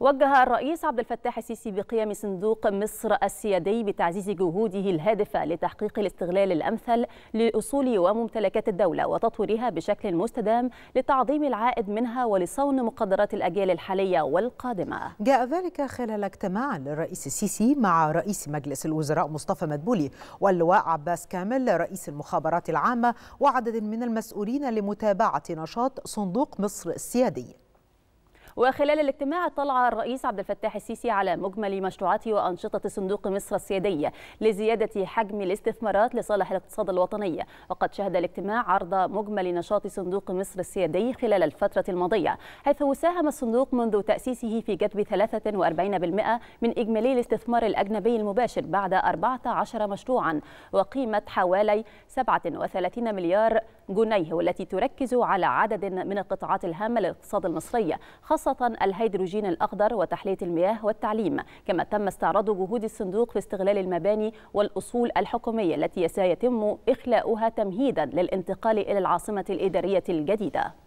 وجه الرئيس عبد الفتاح السيسي بقيام صندوق مصر السيادي بتعزيز جهوده الهادفه لتحقيق الاستغلال الامثل لاصول وممتلكات الدوله وتطويرها بشكل مستدام لتعظيم العائد منها ولصون مقدرات الاجيال الحاليه والقادمه. جاء ذلك خلال اجتماع للرئيس السيسي مع رئيس مجلس الوزراء مصطفى مدبولي واللواء عباس كامل رئيس المخابرات العامه وعدد من المسؤولين لمتابعه نشاط صندوق مصر السيادي. وخلال الاجتماع اطلع الرئيس عبد الفتاح السيسي على مجمل مشروعات وأنشطة صندوق مصر السيادي لزيادة حجم الاستثمارات لصالح الاقتصاد الوطني وقد شهد الاجتماع عرض مجمل نشاط صندوق مصر السيادي خلال الفترة الماضية حيث ساهم الصندوق منذ تأسيسه في جذب 43% من إجمالي الاستثمار الأجنبي المباشر بعد 14 مشروعا وقيمة حوالي 37 مليار جنيه والتي تركز على عدد من القطاعات الهامة للاقتصاد المصري خاصة خاصة الهيدروجين الأخضر وتحلية المياه والتعليم كما تم استعراض جهود الصندوق في استغلال المباني والأصول الحكومية التي سيتم إخلاؤها تمهيدا للانتقال إلى العاصمة الإدارية الجديدة